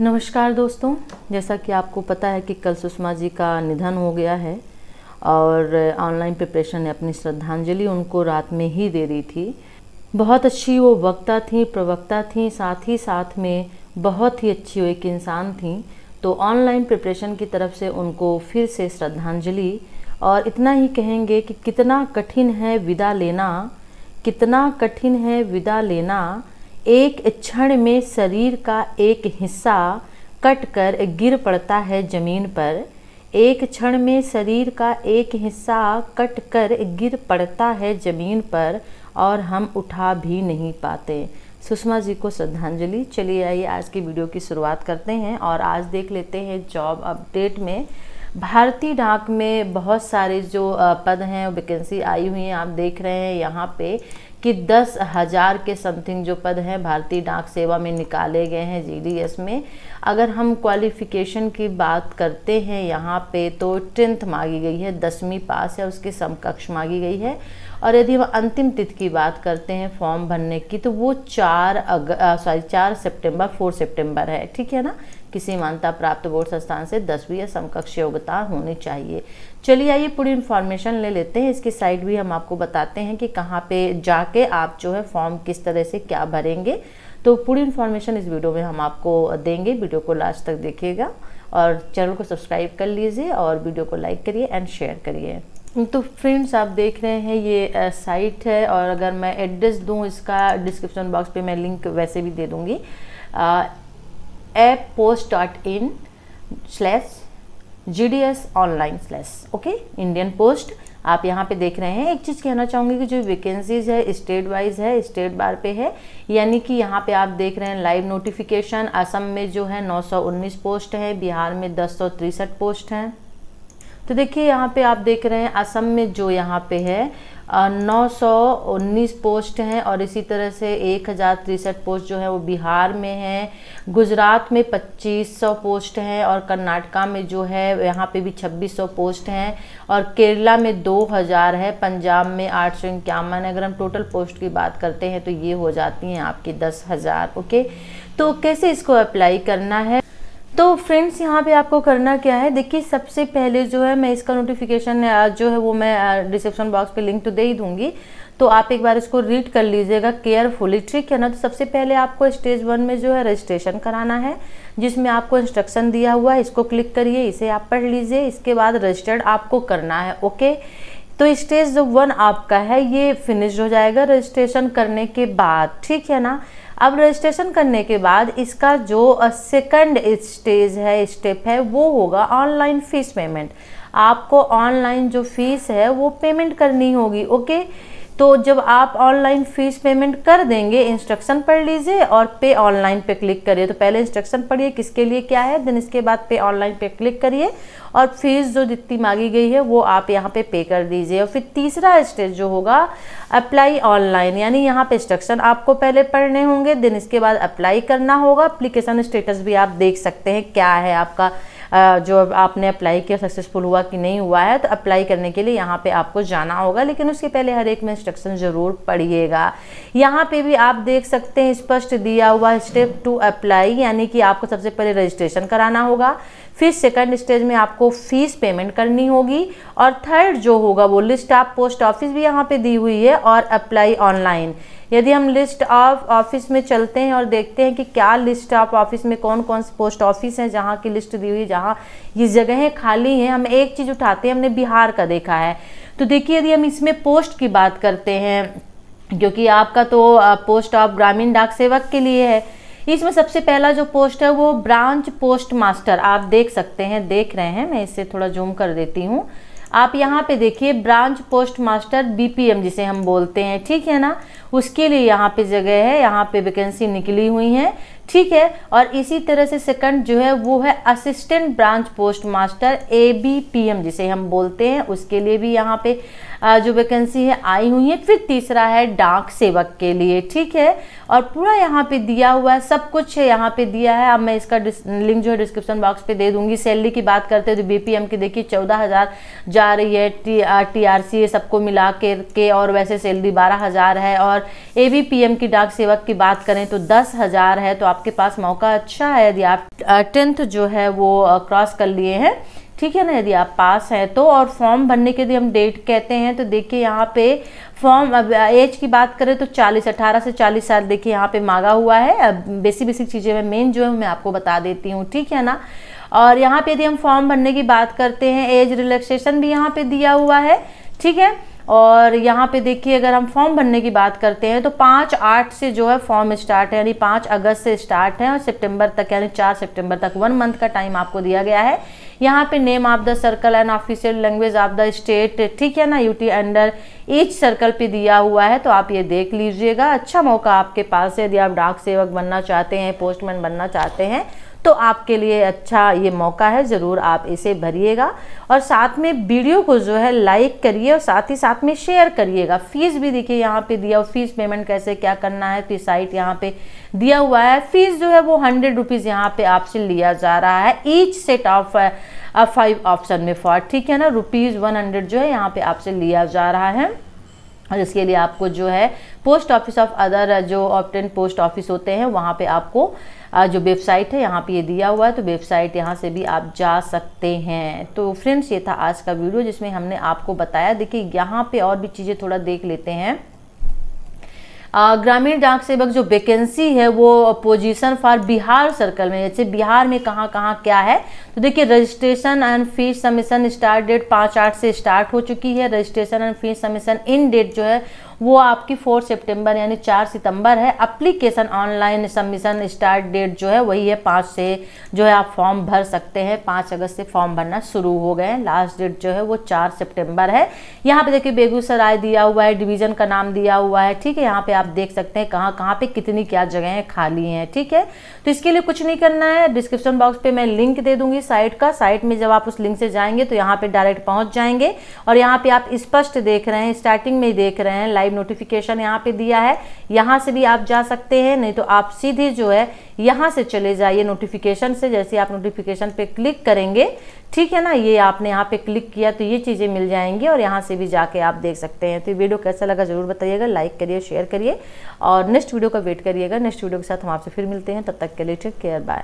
नमस्कार दोस्तों जैसा कि आपको पता है कि कल सुषमा जी का निधन हो गया है और ऑनलाइन प्रिपरेशन ने अपनी श्रद्धांजलि उनको रात में ही दे दी थी बहुत अच्छी वो वक्ता थी प्रवक्ता थी साथ ही साथ में बहुत ही अच्छी वो एक इंसान थी तो ऑनलाइन प्रिपरेशन की तरफ से उनको फिर से श्रद्धांजलि और इतना ही कहेंगे कि कितना कठिन है विदा लेना कितना कठिन है विदा लेना एक क्षण में शरीर का एक हिस्सा कटकर गिर पड़ता है जमीन पर एक क्षण में शरीर का एक हिस्सा कटकर गिर पड़ता है जमीन पर और हम उठा भी नहीं पाते सुषमा जी को श्रद्धांजलि चलिए आइए आज की वीडियो की शुरुआत करते हैं और आज देख लेते हैं जॉब अपडेट में भारतीय डाक में बहुत सारे जो पद हैं वैकेंसी आई हुई हैं आप देख रहे हैं यहाँ पे कि दस हज़ार के समथिंग जो पद हैं भारतीय डाक सेवा में निकाले गए हैं जी में अगर हम क्वालिफ़िकेशन की बात करते हैं यहाँ पे तो टेंथ मांगी गई है दसवीं पास या उसके समकक्ष मांगी गई है और यदि हम अंतिम तिथि की बात करते हैं फॉर्म भरने की तो वो चार अग सॉरी चार सेप्टेम्बर फोर सेप्टेम्बर है ठीक है ना किसी मान्यता प्राप्त बोर्ड संस्थान से दसवीं या समकक्ष योग्यता होनी चाहिए चलिए आइए पूरी इन्फॉर्मेशन ले लेते हैं इसकी साइड भी हम आपको बताते हैं कि कहाँ पे जाके आप जो है फॉर्म किस तरह से क्या भरेंगे तो पूरी इन्फॉर्मेशन इस वीडियो में हम आपको देंगे वीडियो को लास्ट तक देखिएगा और चैनल को सब्सक्राइब कर लीजिए और वीडियो को लाइक करिए एंड शेयर करिए तो फ्रेंड्स आप देख रहे हैं ये साइट है और अगर मैं एड्रेस दूँ इसका डिस्क्रिप्शन बॉक्स पे मैं लिंक वैसे भी दे दूँगी app post dot in slash G D S online slash okay Indian post आप यहाँ पे देख रहे हैं एक चीज़ कहना चाहूँगी कि जो वैकेंसीज है स्टेट वाइज है स्टेट बार पे है यानी कि यहाँ पे आप देख रहे हैं लाइव नोटिफिकेशन असम में जो है 919 पोस्ट है बिहार में दस पोस्ट हैं तो देखिए यहाँ पे आप देख रहे हैं असम में जो यहाँ पे है नौ सौ उन्नीस पोस्ट हैं और इसी तरह से एक हज़ार तिरसठ पोस्ट जो है वो बिहार में हैं गुजरात में पच्चीस सौ पोस्ट हैं और कर्नाटका में जो है यहाँ पे भी छब्बीस सौ पोस्ट हैं और केरला में दो हज़ार है पंजाब में आठ सौ इक्यावन अगर हम टोटल पोस्ट की बात करते हैं तो ये हो जाती हैं आपकी दस हज़ार ओके तो कैसे इसको अप्लाई करना है तो फ्रेंड्स यहाँ पे आपको करना क्या है देखिए सबसे पहले जो है मैं इसका नोटिफिकेशन जो है वो मैं डिस्क्रिप्शन बॉक्स पे लिंक तो दे ही दूंगी तो आप एक बार इसको रीड कर लीजिएगा केयरफुली ठीक है ना तो सबसे पहले आपको स्टेज वन में जो है रजिस्ट्रेशन कराना है जिसमें आपको इंस्ट्रक्शन दिया हुआ है इसको क्लिक करिए इसे आप पढ़ लीजिए इसके बाद रजिस्टर्ड आपको करना है ओके तो स्टेज जो वन आपका है ये फिनिश हो जाएगा रजिस्ट्रेशन करने के बाद ठीक है ना अब रजिस्ट्रेशन करने के बाद इसका जो सेकंड स्टेज है स्टेप है वो होगा ऑनलाइन फीस पेमेंट आपको ऑनलाइन जो फीस है वो पेमेंट करनी होगी ओके okay? तो जब आप ऑनलाइन फीस पेमेंट कर देंगे इंस्ट्रक्शन पढ़ लीजिए और पे ऑनलाइन पे क्लिक करिए तो पहले इंस्ट्रक्शन पढ़िए किसके लिए क्या है देन इसके बाद पे ऑनलाइन पे क्लिक करिए और फीस जो जितनी मांगी गई है वो आप यहाँ पे पे कर दीजिए और फिर तीसरा स्टेज जो होगा अप्लाई ऑनलाइन यानी यहाँ पे इंस्ट्रक्शन आपको पहले पढ़ने होंगे देन इसके बाद अप्लाई करना होगा अप्लीकेशन स्टेटस भी आप देख सकते हैं क्या है आपका जो आपने अप्लाई किया सक्सेसफुल हुआ कि नहीं हुआ है तो अप्लाई करने के लिए यहाँ पे आपको जाना होगा लेकिन उसके पहले हर एक में इंस्ट्रक्शन ज़रूर पढ़िएगा यहाँ पे भी आप देख सकते हैं स्पष्ट दिया हुआ स्टेप टू अप्लाई यानी कि आपको सबसे पहले रजिस्ट्रेशन कराना होगा फिर सेकंड स्टेज में आपको फ़ीस पेमेंट करनी होगी और थर्ड जो होगा वो लिस्ट आप पोस्ट ऑफिस भी यहाँ पे दी हुई है और अप्लाई ऑनलाइन यदि हम लिस्ट ऑफ ऑफिस में चलते हैं और देखते हैं कि क्या लिस्ट ऑफ ऑफिस में कौन कौन से पोस्ट ऑफिस हैं जहाँ की लिस्ट दी हुई जहाँ ये जगहें खाली हैं हम एक चीज़ उठाते हैं हमने बिहार का देखा है तो देखिए यदि हम इसमें पोस्ट की बात करते हैं क्योंकि आपका तो पोस्ट ऑफ ग्रामीण डाक सेवक के लिए है इसमें सबसे पहला जो पोस्ट है वो ब्रांच पोस्ट मास्टर आप देख सकते हैं देख रहे हैं मैं इसे थोड़ा जूम कर देती हूँ आप यहाँ पे देखिए ब्रांच पोस्ट मास्टर बीपीएम जिसे हम बोलते हैं ठीक है ना उसके लिए यहाँ पे जगह है यहाँ पे वैकेंसी निकली हुई है ठीक है और इसी तरह से सेकंड जो है वो है assistant branch post master A B P M जिसे हम बोलते हैं उसके लिए भी यहाँ पे जो वैकेंसी है आई हुई है फिर तीसरा है डाक सेवक के लिए ठीक है और पूरा यहाँ पे दिया हुआ है सब कुछ है यहाँ पे दिया है अब मैं इसका लिंक जो है डिस्क्रिप्शन बॉक्स पे दे दूंगी सैलरी की बात करते हैं तो बी की देखिए चौदह हज़ार जा रही है टी टी आर सी सबको मिला के, के और वैसे सैलरी बारह हज़ार है और ए बी पी एम की डाक सेवक की बात करें तो दस हज़ार है तो आप आपके पास मौका अच्छा है यदि आप टेंथ जो है वो क्रॉस कर लिए हैं ठीक है ना यदि आप पास हैं तो और फॉर्म भरने के लिए हम डेट कहते हैं तो देखिए यहाँ पे फॉर्म अब एज की बात करें तो 40 18 से 40 साल देखिए यहाँ पे मांगा हुआ है अब बेसिक बेसिक चीज़ें मैं मेन जो है मैं आपको बता देती हूँ ठीक है ना और यहाँ पे यदि हम फॉर्म भरने की बात करते हैं एज रिलैक्सेशन भी यहाँ पे दिया हुआ है ठीक है और यहाँ पे देखिए अगर हम फॉर्म भरने की बात करते हैं तो पाँच आठ से जो है फॉर्म स्टार्ट है यानी पाँच अगस्त से स्टार्ट है और सितंबर तक यानी चार सितंबर तक वन मंथ का टाइम आपको दिया गया है यहाँ पे name of the circle and official language of the state ठीक है ना यूटी अंडर ईच सर्कल पे दिया हुआ है तो आप ये देख लीजिएगा अच्छा मौका आपके पास है यदि आप डाक सेवक बनना चाहते हैं पोस्टमैन बनना चाहते हैं तो आपके लिए अच्छा ये मौका है ज़रूर आप इसे भरिएगा और साथ में वीडियो को जो है लाइक करिए और साथ ही साथ में शेयर करिएगा फ़ीस भी देखिए यहाँ पे दिया हुआ फीस पेमेंट कैसे क्या करना है तो साइट यहाँ पे दिया हुआ है फीस जो है वो हंड्रेड रुपीज़ यहाँ पे आपसे लिया जा रहा है each set of five option में फॉर ठीक है ना रुपीज़ वन हंड्रेड जो है यहाँ पे आपसे लिया जा रहा है और इसके लिए आपको जो है पोस्ट ऑफिस ऑफ अदर जो ऑप्टेंट पोस्ट ऑफिस होते हैं वहाँ पे आपको जो वेबसाइट है यहाँ पे ये दिया हुआ है तो वेबसाइट यहाँ से भी आप जा सकते हैं तो फ्रेंड्स ये था आज का वीडियो जिसमें हमने आपको बताया देखिए यहाँ पे और भी चीज़ें थोड़ा देख लेते हैं ग्रामीण डाक सेवक जो वैकेंसी है वो पोजीशन फॉर बिहार सर्कल में जैसे बिहार में कहाँ कहाँ क्या है तो देखिए registration and fees submission start date पाँच आठ से स्टार्ट हो चुकी है registration and fees submission end date जो है वो आपकी फोर सितंबर यानी चार सितंबर है application online submission start date जो है वही है पाँच से जो है आप फॉर्म भर सकते हैं पाँच अगस्त से फॉर्म भरना शुरू हो गए हैं लास्ट डेट जो है वो चार सितंबर है यहाँ पे देखिए बेगूसराय दिया हुआ है डिवीज़न का नाम दिया हुआ है ठीक है यहाँ पर आप देख सकते हैं कहाँ कहाँ पे कितनी क्या जगह खाली हैं ठीक है तो इसके लिए कुछ नहीं करना है डिस्क्रिप्शन बॉक्स पे मैं लिंक दे दूंगी साइट का साइट में जब आप उस लिंक से जाएंगे तो यहाँ पे डायरेक्ट पहुँच जाएंगे और यहाँ पे आप स्पष्ट देख रहे हैं स्टार्टिंग में देख रहे हैं लाइव नोटिफिकेशन यहाँ पे दिया है यहाँ से भी आप जा सकते हैं नहीं तो आप सीधे जो है यहाँ से चले जाइए नोटिफिकेशन से जैसे आप नोटिफिकेशन पे क्लिक करेंगे ठीक है ना ये आपने यहाँ पे क्लिक किया तो ये चीज़ें मिल जाएंगी और यहाँ से भी जाके आप देख सकते हैं तो ये वीडियो कैसा लगा ज़रूर बताइएगा लाइक करिए शेयर करिए और नेक्स्ट वीडियो का वेट करिएगा नेक्स्ट वीडियो के साथ हम आपसे फिर मिलते हैं तब तक के लिए टेक केयर बाय